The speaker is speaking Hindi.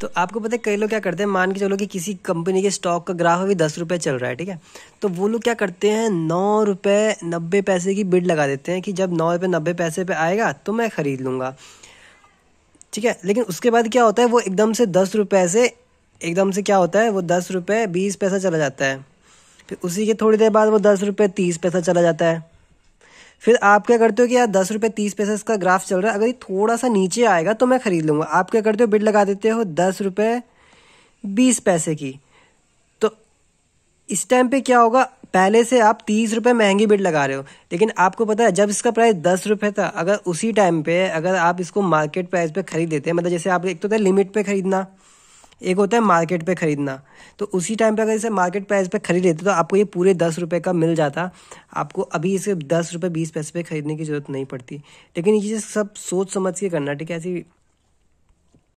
तो आपको पता है कई लोग क्या करते हैं मान के चलो कि किसी कंपनी के स्टॉक का ग्राफ अभी दस रुपये चल रहा है ठीक है तो वो लोग क्या करते हैं नौ रुपये नब्बे पैसे की बिड लगा देते हैं कि जब नौ रुपये नब्बे पैसे पे आएगा तो मैं ख़रीद लूँगा ठीक है लेकिन उसके बाद क्या होता है वो एकदम से दस रुपये से एकदम से क्या होता है वो दस रुपये बीस पैसा चला जाता है फिर उसी के थोड़ी देर बाद वो दस रुपये तीस पैसा चला जाता है फिर आप क्या करते हो कि यार दस रुपये तीस पैसे इसका ग्राफ चल रहा है अगर ये थोड़ा सा नीचे आएगा तो मैं ख़रीद लूँगा आप क्या करते हो बिड लगा देते हो दस रुपये बीस पैसे की तो इस टाइम पे क्या होगा पहले से आप तीस रुपये महंगी बिड लगा रहे हो लेकिन आपको पता है जब इसका प्राइस दस रुपये था अगर उसी टाइम पे अगर आप इसको मार्केट प्राइस पे खरीद देते हैं मतलब जैसे आप एक तो था लिमिट पे खरीदना एक होता है मार्केट पे ख़रीदना तो उसी टाइम पे अगर इसे मार्केट प्राइस पे ख़रीद लेते तो आपको ये पूरे दस रुपये का मिल जाता आपको अभी इसे दस रुपये बीस पैसे पे ख़रीदने की ज़रूरत नहीं पड़ती लेकिन ये सब सोच समझ के करना ठीक है ऐसी